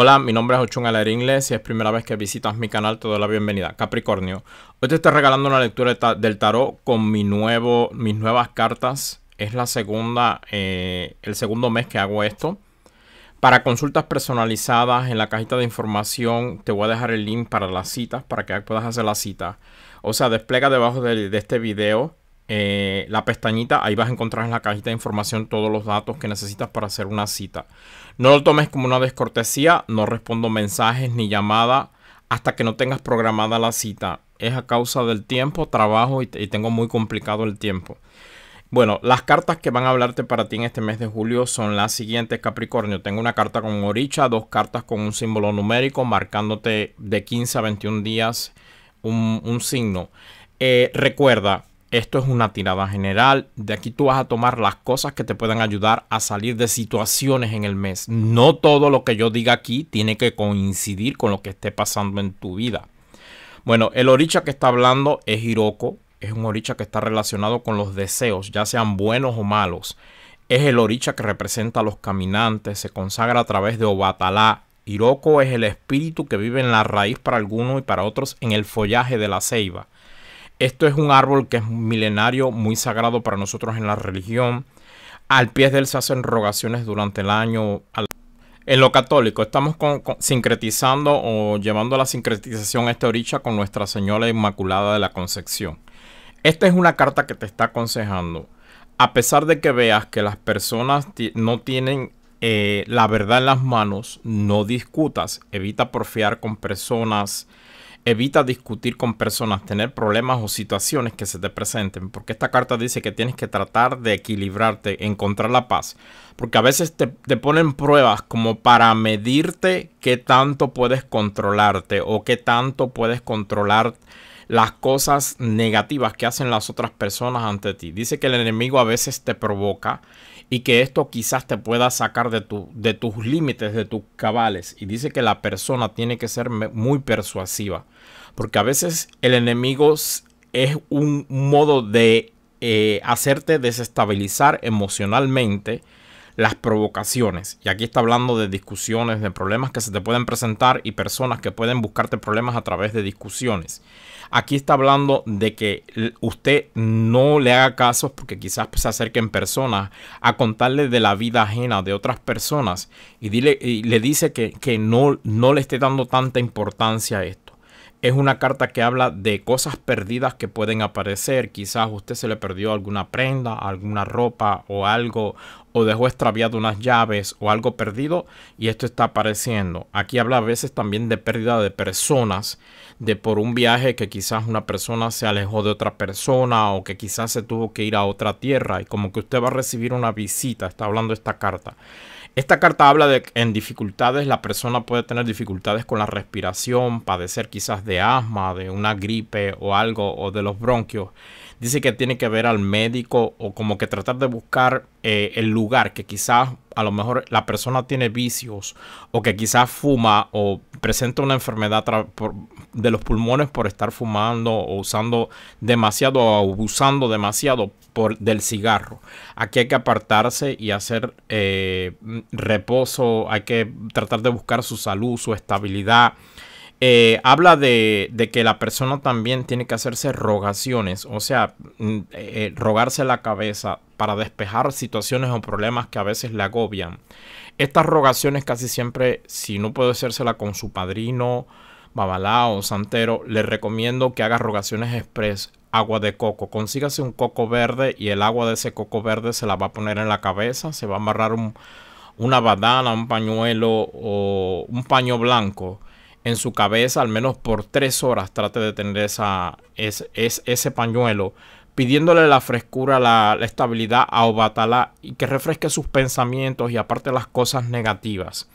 Hola, mi nombre es Ochun Alaringles. Inglés. Si es primera vez que visitas mi canal, te doy la bienvenida. Capricornio, hoy te estoy regalando una lectura del tarot con mi nuevo, mis nuevas cartas. Es la segunda, eh, el segundo mes que hago esto. Para consultas personalizadas en la cajita de información te voy a dejar el link para las citas, para que puedas hacer la cita. O sea, despliega debajo de este video eh, la pestañita, ahí vas a encontrar en la cajita de información todos los datos que necesitas para hacer una cita. No lo tomes como una descortesía, no respondo mensajes ni llamada hasta que no tengas programada la cita. Es a causa del tiempo, trabajo y, tengo muy complicado el tiempo. Bueno, las cartas que van a hablarte para ti en este mes de julio son las siguientes, Capricornio. Tengo una carta con oricha, dos cartas con un símbolo numérico, marcándote de 15 a 21 días un, signo. Eh, recuerda, esto es una tirada general. De aquí tú vas a tomar las cosas que te puedan ayudar a salir de situaciones en el mes. No todo lo que yo diga aquí tiene que coincidir con lo que esté pasando en tu vida. Bueno, el oricha que está hablando es Hiroko. Es un oricha que está relacionado con los deseos, ya sean buenos o malos. Es el oricha que representa a los caminantes. Se consagra a través de Obatalá. Hiroko es el espíritu que vive en la raíz para algunos y para otros en el follaje de la ceiba. Esto es un árbol que es milenario, muy sagrado para nosotros en la religión. Al pie de él se hacen rogaciones durante el año. En lo católico, estamos sincretizando o llevando a la sincretización a esta orilla con Nuestra Señora Inmaculada de la Concepción. Esta es una carta que te está aconsejando. A pesar de que veas que las personas no tienen eh, la verdad en las manos, no discutas. Evita porfiar con personas Evita discutir con personas, tener problemas o situaciones que se te presenten, porque esta carta dice que tienes que tratar de equilibrarte, encontrar la paz, porque a veces te, ponen pruebas como para medirte qué tanto puedes controlarte o qué tanto puedes controlar las cosas negativas que hacen las otras personas ante ti. Dice que el enemigo a veces te provoca y que esto quizás te pueda sacar de, tu, de tus límites, de tus cabales. Y dice que la persona tiene que ser muy persuasiva, porque a veces el enemigo es un modo de eh, hacerte desestabilizar emocionalmente las provocaciones. Y aquí está hablando de discusiones, de problemas que se te pueden presentar y personas que pueden buscarte problemas a través de discusiones. Aquí está hablando de que usted no le haga caso porque quizás se acerquen personas a contarle de la vida ajena de otras personas y, dile, y le dice que, no, no le esté dando tanta importancia a esto es una carta que habla de cosas perdidas que pueden aparecer. Quizás usted se le perdió alguna prenda, alguna ropa o algo, o dejó extraviado unas llaves o algo perdido y esto está apareciendo. Aquí habla a veces también de pérdida de personas, de por un viaje que quizás una persona se alejó de otra persona o que quizás se tuvo que ir a otra tierra y como que usted va a recibir una visita, está hablando esta carta. Esta carta habla de que en dificultades la persona puede tener dificultades con la respiración, padecer quizás de asma, de una gripe o algo, o de los bronquios dice que tiene que ver al médico o como que tratar de buscar eh, el lugar que quizás a lo mejor la persona tiene vicios o que quizás fuma o presenta una enfermedad de los pulmones por estar fumando o usando demasiado o abusando demasiado del cigarro. Aquí hay que apartarse y hacer eh, reposo, hay que tratar de buscar su salud, su estabilidad. Eh, habla de, que la persona también tiene que hacerse rogaciones, o sea, mm, eh, eh, rogarse la cabeza para despejar situaciones o problemas que a veces le agobian. Estas rogaciones casi siempre, si no puede hacérsela con su padrino, babalao o santero, le recomiendo que haga rogaciones express agua de coco. Consígase un coco verde y el agua de ese coco verde se la va a poner en la cabeza, se va a amarrar una badana, un pañuelo o un paño blanco en su cabeza al menos por tres horas trate de tener esa, es, ese pañuelo, pidiéndole la frescura, la, estabilidad a Obatala y que refresque sus pensamientos y aparte las cosas negativas.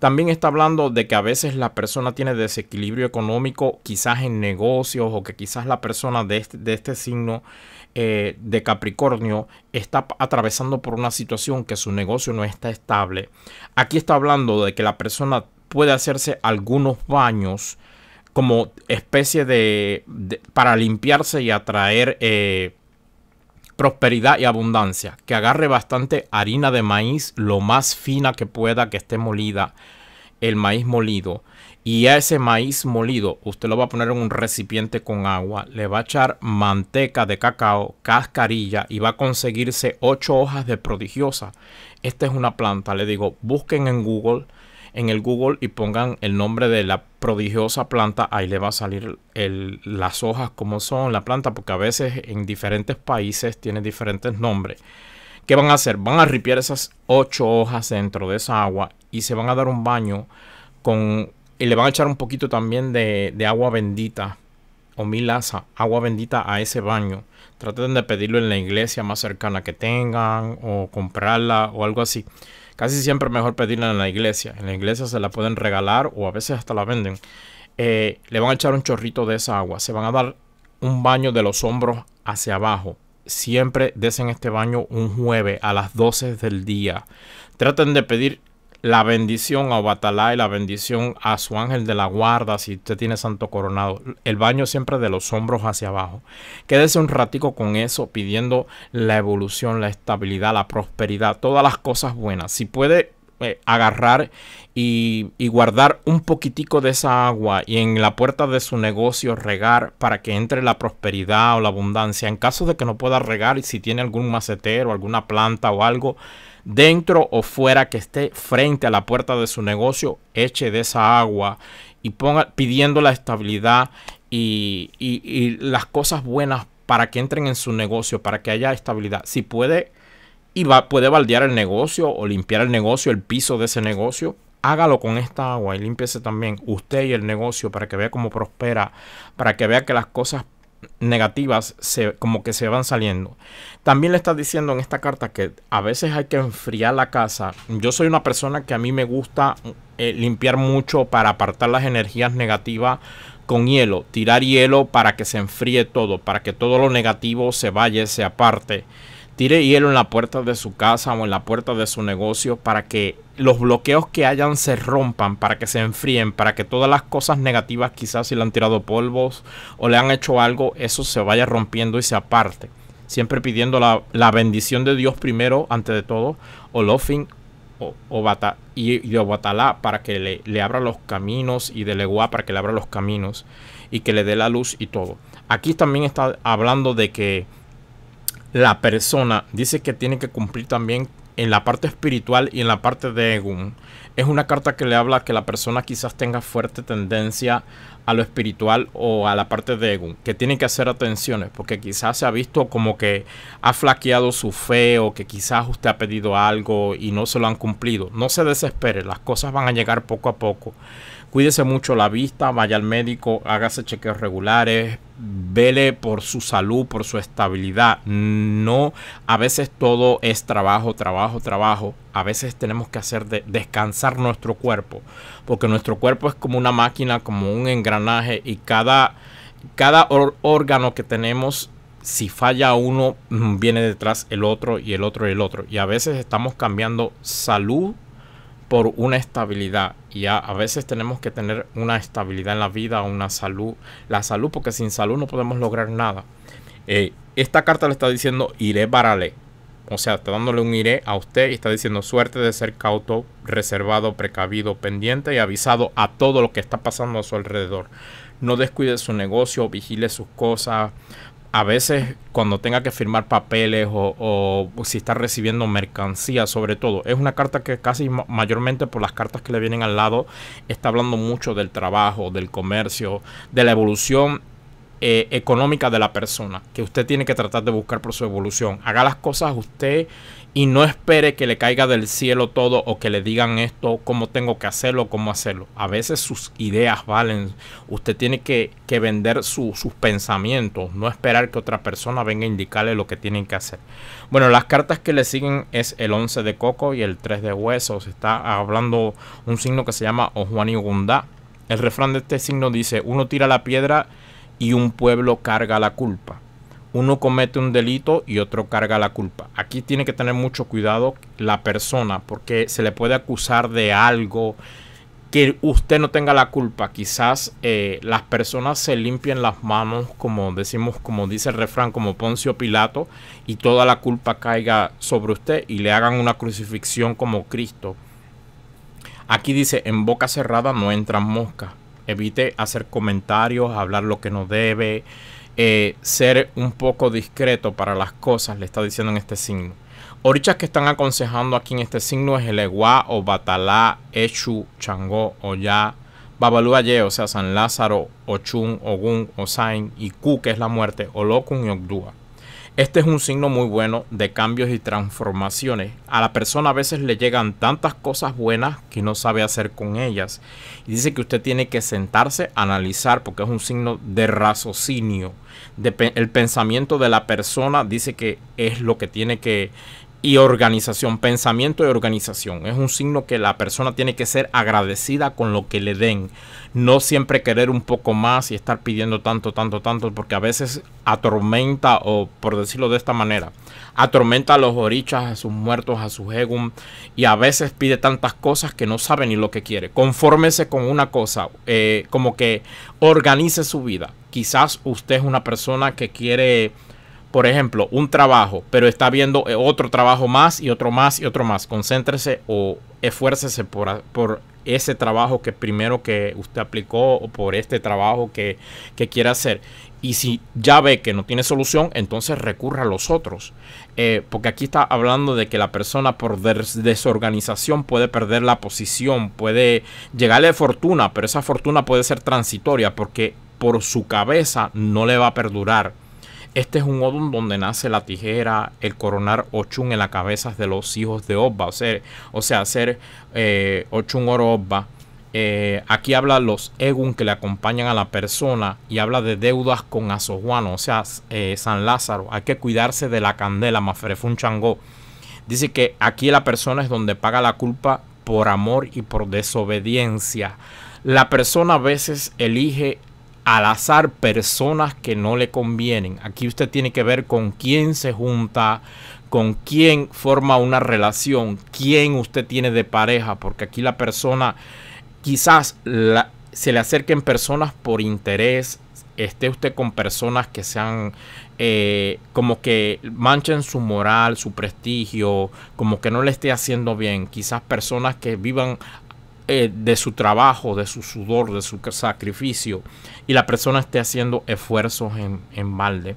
También está hablando de que a veces la persona tiene desequilibrio económico, quizás en negocios o que quizás la persona de este, este signo eh, de Capricornio está atravesando por una situación que su negocio no está estable. Aquí está hablando de que la persona puede hacerse algunos baños como especie de, para limpiarse y atraer eh, prosperidad y abundancia. Que agarre bastante harina de maíz, lo más fina que pueda, que esté molida, el maíz molido. Y a ese maíz molido, usted lo va a poner en un recipiente con agua, le va a echar manteca de cacao, cascarilla y va a conseguirse ocho hojas de prodigiosa. Esta es una planta, le digo, busquen en Google en el Google y pongan el nombre de la prodigiosa planta, ahí le va a salir el, las hojas como son la planta, porque a veces en diferentes países tiene diferentes nombres. ¿Qué van a hacer? Van a ripiar esas ocho hojas dentro de esa agua y se van a dar un baño con y le van a echar un poquito también de, agua bendita o milasa agua bendita a ese baño. Traten de pedirlo en la iglesia más cercana que tengan o comprarla o algo así. Casi siempre mejor pedirla en la iglesia. En la iglesia se la pueden regalar o a veces hasta la venden. Eh, le van a echar un chorrito de esa agua. Se van a dar un baño de los hombros hacia abajo. Siempre desen este baño un jueves a las 12 del día. Traten de pedir la bendición a Obatalá y la bendición a su ángel de la guarda, si usted tiene santo coronado. El baño siempre de los hombros hacia abajo. Quédese un ratico con eso, pidiendo la evolución, la estabilidad, la prosperidad, todas las cosas buenas. Si puede eh, agarrar y, y, guardar un poquitico de esa agua y en la puerta de su negocio regar para que entre la prosperidad o la abundancia. En caso de que no pueda regar y si tiene algún macetero, alguna planta o algo, dentro o fuera que esté frente a la puerta de su negocio, eche de esa agua y ponga pidiendo la estabilidad y, y, las cosas buenas para que entren en su negocio, para que haya estabilidad. Si puede y va, puede baldear el negocio o limpiar el negocio, el piso de ese negocio, hágalo con esta agua y límpiese también usted y el negocio para que vea cómo prospera, para que vea que las cosas negativas se, como que se van saliendo. También le está diciendo en esta carta que a veces hay que enfriar la casa. Yo soy una persona que a mí me gusta eh, limpiar mucho para apartar las energías negativas con hielo, tirar hielo para que se enfríe todo, para que todo lo negativo se vaya, se aparte tire hielo en la puerta de su casa o en la puerta de su negocio para que los bloqueos que hayan se rompan, para que se enfríen, para que todas las cosas negativas, quizás si le han tirado polvos o le han hecho algo, eso se vaya rompiendo y se aparte. Siempre pidiendo la, bendición de Dios primero, antes de todo, o Lofin o, o bata, y, de para que le, le abra los caminos y de Leguá para que le abra los caminos y que le dé la luz y todo. Aquí también está hablando de que la persona dice que tiene que cumplir también en la parte espiritual y en la parte de Egun. Es una carta que le habla que la persona quizás tenga fuerte tendencia a lo espiritual o a la parte de Egun, que tiene que hacer atenciones, porque quizás se ha visto como que ha flaqueado su fe o que quizás usted ha pedido algo y no se lo han cumplido. No se desespere, las cosas van a llegar poco a poco. Cuídese mucho la vista, vaya al médico, hágase chequeos regulares, vele por su salud, por su estabilidad. No, a veces todo es trabajo, trabajo, trabajo. A veces tenemos que hacer de, descansar nuestro cuerpo, porque nuestro cuerpo es como una máquina, como un engranaje y cada, cada órgano que tenemos si falla uno, mm, viene detrás el otro y el otro y el otro. Y a veces estamos cambiando salud por una estabilidad. Y a, veces tenemos que tener una estabilidad en la vida, una salud, la salud, porque sin salud no podemos lograr nada. Eh, esta carta le está diciendo iré para le O sea, está dándole un iré a usted y está diciendo suerte de ser cauto, reservado, precavido, pendiente y avisado a todo lo que está pasando a su alrededor. No descuide su negocio, vigile sus cosas, a veces cuando tenga que firmar papeles o, si está recibiendo mercancía sobre todo. Es una carta que casi mayormente por las cartas que le vienen al lado está hablando mucho del trabajo, del comercio, de la evolución eh, económica de la persona que usted tiene que tratar de buscar por su evolución. Haga las cosas usted y no espere que le caiga del cielo todo o que le digan esto, cómo tengo que hacerlo, cómo hacerlo. A veces sus ideas valen. Usted tiene que, vender sus pensamientos, no esperar que otra persona venga a indicarle lo que tienen que hacer. Bueno, las cartas que le siguen es el 11 de coco y el 3 de huesos. Está hablando un signo que se llama Ojuani gunda El refrán de este signo dice, uno tira la piedra y un pueblo carga la culpa. Uno comete un delito y otro carga la culpa. Aquí tiene que tener mucho cuidado la persona porque se le puede acusar de algo que usted no tenga la culpa. Quizás eh, las personas se limpien las manos, como decimos, como dice el refrán, como Poncio Pilato, y toda la culpa caiga sobre usted y le hagan una crucifixión como Cristo. Aquí dice, en boca cerrada no entran moscas evite hacer comentarios, hablar lo que no debe, eh, ser un poco discreto para las cosas, le está diciendo en este signo. Orichas que están aconsejando aquí en este signo es el Eguá o Batalá, Echu, Changó, Oya, Babalúa Ye, o sea, San Lázaro, Ochun, Ogun, Osain, y Ku, que es la muerte, Olokun y Ogdua. Este es un signo muy bueno de cambios y transformaciones. A la persona a veces le llegan tantas cosas buenas que no sabe hacer con ellas. Y dice que usted tiene que sentarse a analizar porque es un signo de raciocinio. el pensamiento de la persona dice que es lo que tiene que y organización, pensamiento y organización. Es un signo que la persona tiene que ser agradecida con lo que le den. No siempre querer un poco más y estar pidiendo tanto, tanto, tanto, porque a veces atormenta, o por decirlo de esta manera, atormenta a los orichas, a sus muertos, a sus egum, y a veces pide tantas cosas que no sabe ni lo que quiere. Confórmese con una cosa, eh, como que organice su vida. Quizás usted es una persona que quiere por ejemplo, un trabajo, pero está viendo eh, otro trabajo más y otro más y otro más. Concéntrese o esfuércese por, ese trabajo que primero que usted aplicó o por este trabajo que, quiere hacer. Y si ya ve que no tiene solución, entonces recurra a los otros. Eh, porque aquí está hablando de que la persona por desorganización puede perder la posición, puede llegarle fortuna, pero esa fortuna puede ser transitoria porque por su cabeza no le va a perdurar este es un Odum donde nace la tijera, el coronar Ochun en la cabeza de los hijos de Obba, o sea, o sea hacer eh, Ochun Oro Obba. Eh, aquí habla los Egun que le acompañan a la persona y habla de deudas con Asojuano, o sea, eh, San Lázaro. Hay que cuidarse de la candela, Maferefun Changó. Dice que aquí la persona es donde paga la culpa por amor y por desobediencia. La persona a veces elige al azar personas que no le convienen. Aquí usted tiene que ver con quién se junta, con quién forma una relación, quién usted tiene de pareja, porque aquí la persona quizás se le acerquen personas por interés, esté usted con personas que sean eh, como que manchen su moral, su prestigio, como que no le esté haciendo bien. Quizás personas que vivan eh, de su trabajo, de su sudor, de su sacrificio, y la persona esté haciendo esfuerzos en, en balde.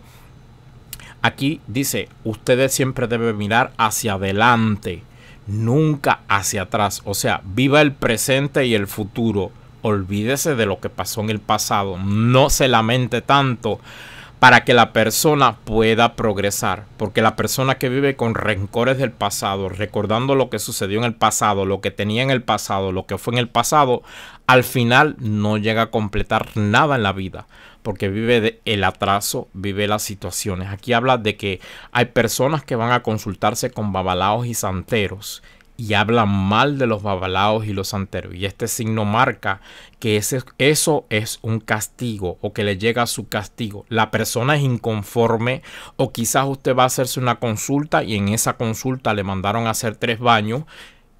Aquí dice, ustedes siempre deben mirar hacia adelante, nunca hacia atrás. O sea, viva el presente y el futuro. Olvídese de lo que pasó en el pasado. No se lamente tanto para que la persona pueda progresar. Porque la persona que vive con rencores del pasado, recordando lo que sucedió en el pasado, lo que tenía en el pasado, lo que fue en el pasado, al final no llega a completar nada en la vida. Porque vive el atraso, vive las situaciones. Aquí habla de que hay personas que van a consultarse con babalaos y santeros y habla mal de los babalaos y los santeros. Y este signo marca que ese, eso es un castigo o que le llega su castigo. La persona es inconforme o quizás usted va a hacerse una consulta y en esa consulta le mandaron a hacer tres baños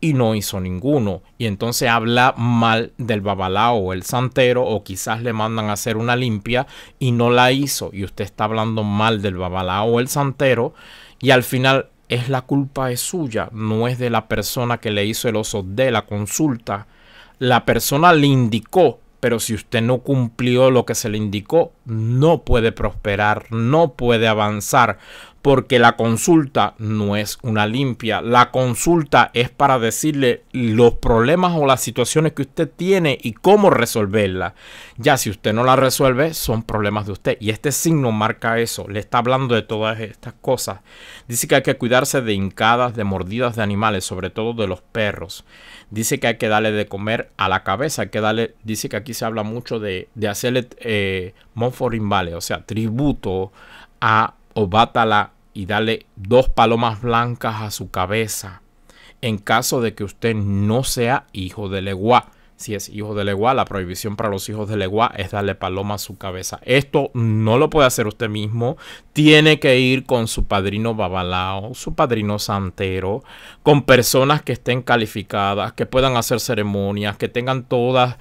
y no hizo ninguno. Y entonces habla mal del babalao o el santero o quizás le mandan a hacer una limpia y no la hizo. Y usted está hablando mal del babalao o el santero y al final es la culpa es suya, no es de la persona que le hizo el oso de la consulta. La persona le indicó, pero si usted no cumplió lo que se le indicó, no puede prosperar, no puede avanzar, porque la consulta no es una limpia. La consulta es para decirle los problemas o las situaciones que usted tiene y cómo resolverla. Ya si usted no la resuelve, son problemas de usted. Y este signo marca eso. Le está hablando de todas estas cosas. Dice que hay que cuidarse de hincadas, de mordidas de animales, sobre todo de los perros. Dice que hay que darle de comer a la cabeza. que darle, dice que aquí se habla mucho de, hacerle eh, o sea, tributo a o bátala y dale dos palomas blancas a su cabeza en caso de que usted no sea hijo de Leguá si es hijo de legua, la prohibición para los hijos de legua es darle paloma a su cabeza. Esto no lo puede hacer usted mismo. Tiene que ir con su padrino babalao, su padrino santero, con personas que estén calificadas, que puedan hacer ceremonias, que tengan todas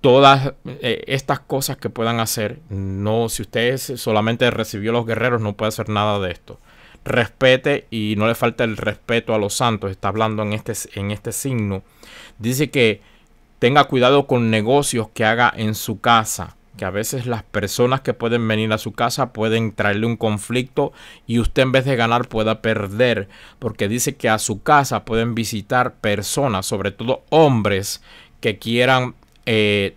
todas eh, estas cosas que puedan hacer. No, si usted solamente recibió los guerreros, no puede hacer nada de esto. Respete y no le falta el respeto a los santos. Está hablando en este, en este signo. Dice que tenga cuidado con negocios que haga en su casa, que a veces las personas que pueden venir a su casa pueden traerle un conflicto y usted en vez de ganar pueda perder, porque dice que a su casa pueden visitar personas, sobre todo hombres, que quieran eh,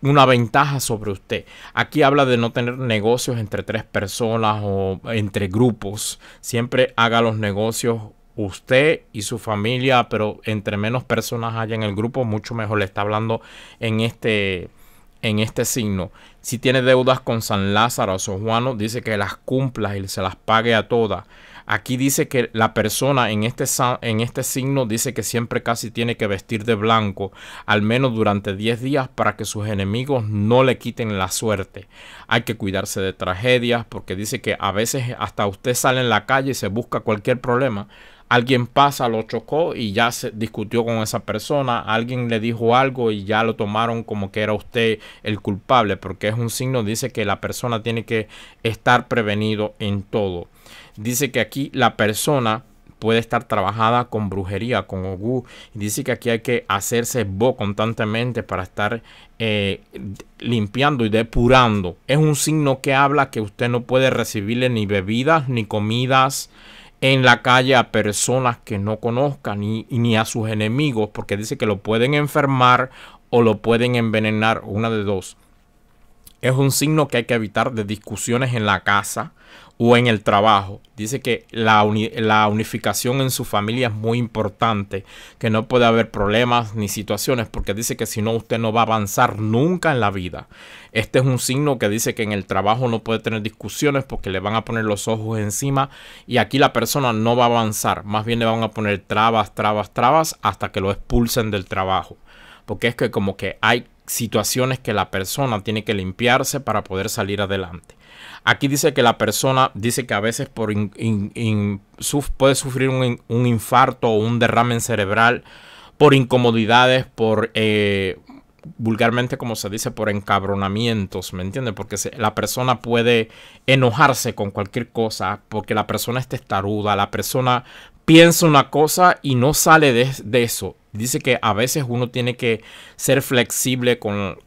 una ventaja sobre usted. Aquí habla de no tener negocios entre tres personas o entre grupos. Siempre haga los negocios usted y su familia, pero entre menos personas haya en el grupo, mucho mejor le está hablando en este en este signo. Si tiene deudas con San Lázaro o San Juano, dice que las cumpla y se las pague a todas. Aquí dice que la persona en este, en este signo dice que siempre casi tiene que vestir de blanco, al menos durante 10 días, para que sus enemigos no le quiten la suerte. Hay que cuidarse de tragedias, porque dice que a veces hasta usted sale en la calle y se busca cualquier problema alguien pasa, lo chocó y ya se discutió con esa persona, alguien le dijo algo y ya lo tomaron como que era usted el culpable, porque es un signo, dice que la persona tiene que estar prevenido en todo. Dice que aquí la persona puede estar trabajada con brujería, con ogú. Dice que aquí hay que hacerse bo constantemente para estar eh, limpiando y depurando. Es un signo que habla que usted no puede recibirle ni bebidas, ni comidas, en la calle a personas que no conozcan ni, ni a sus enemigos, porque dice que lo pueden enfermar o lo pueden envenenar, una de dos es un signo que hay que evitar de discusiones en la casa o en el trabajo. Dice que la, unificación en su familia es muy importante, que no puede haber problemas ni situaciones, porque dice que si no usted no va a avanzar nunca en la vida. Este es un signo que dice que en el trabajo no puede tener discusiones porque le van a poner los ojos encima y aquí la persona no va a avanzar, más bien le van a poner trabas, trabas, trabas hasta que lo expulsen del trabajo. Porque es que como que hay situaciones que la persona tiene que limpiarse para poder salir adelante. Aquí dice que la persona dice que a veces por puede sufrir un, infarto o un derrame cerebral por incomodidades, por eh, vulgarmente como se dice, por encabronamientos, ¿me entiende Porque la persona puede enojarse con cualquier cosa, porque la persona es testaruda, la persona piensa una cosa y no sale de, de eso Dice que a veces uno tiene que ser flexible con,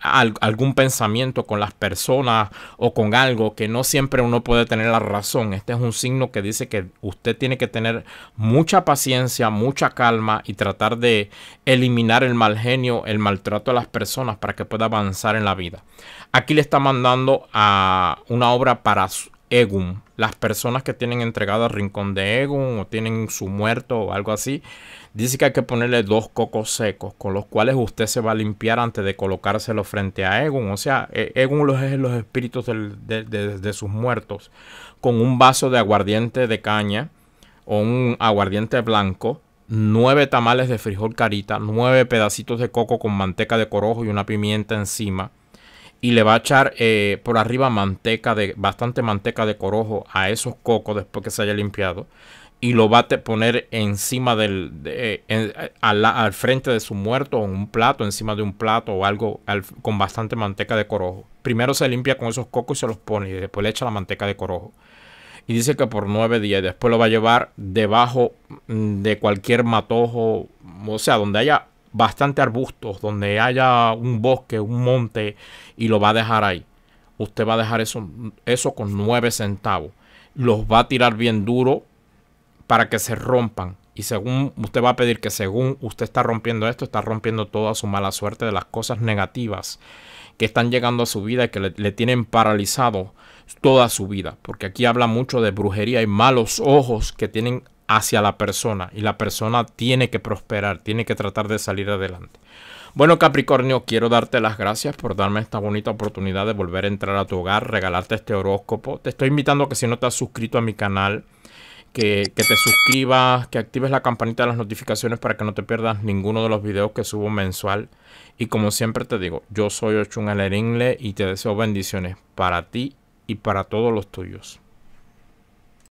algún pensamiento, con las personas o con algo, que no siempre uno puede tener la razón. Este es un signo que dice que usted tiene que tener mucha paciencia, mucha calma y tratar de eliminar el mal genio, el maltrato a las personas para que pueda avanzar en la vida. Aquí le está mandando a una obra para su, Egum. Las personas que tienen entregado al rincón de Egum o tienen su muerto o algo así, Dice que hay que ponerle dos cocos secos, con los cuales usted se va a limpiar antes de colocárselo frente a Egon. O sea, e-, Egon los es los espíritus de, de sus muertos, con un vaso de aguardiente de caña o un aguardiente blanco, nueve tamales de frijol carita, nueve pedacitos de coco con manteca de corojo y una pimienta encima y le va a echar eh, por arriba manteca de bastante manteca de corojo a esos cocos después que se haya limpiado y lo va a poner encima del al, frente de su muerto o un plato encima de un plato o algo con bastante manteca de corojo primero se limpia con esos cocos y se los pone y después le echa la manteca de corojo y dice que por nueve días después lo va a llevar debajo mm, de cualquier matojo o sea donde haya bastante arbustos, donde haya un bosque, un monte, y lo va a dejar ahí. Usted va a dejar eso, eso con nueve centavos. Los va a tirar bien duro para que se rompan. Y según usted va a pedir que según usted está rompiendo esto, está rompiendo toda su mala suerte de las cosas negativas que están llegando a su vida y que le, le tienen paralizado toda su vida. Porque aquí habla mucho de brujería y malos ojos que tienen hacia la persona y la persona tiene que prosperar, tiene que tratar de salir adelante. Bueno Capricornio, quiero darte las gracias por darme esta bonita oportunidad de volver a entrar a tu hogar, regalarte este horóscopo. Te estoy invitando a que si no te has suscrito a mi canal, que, te suscribas, que actives la campanita de las notificaciones para que no te pierdas ninguno de los videos que subo mensual. Y como siempre te digo, yo soy Ochun Aleringle y te deseo bendiciones para ti y para todos los tuyos.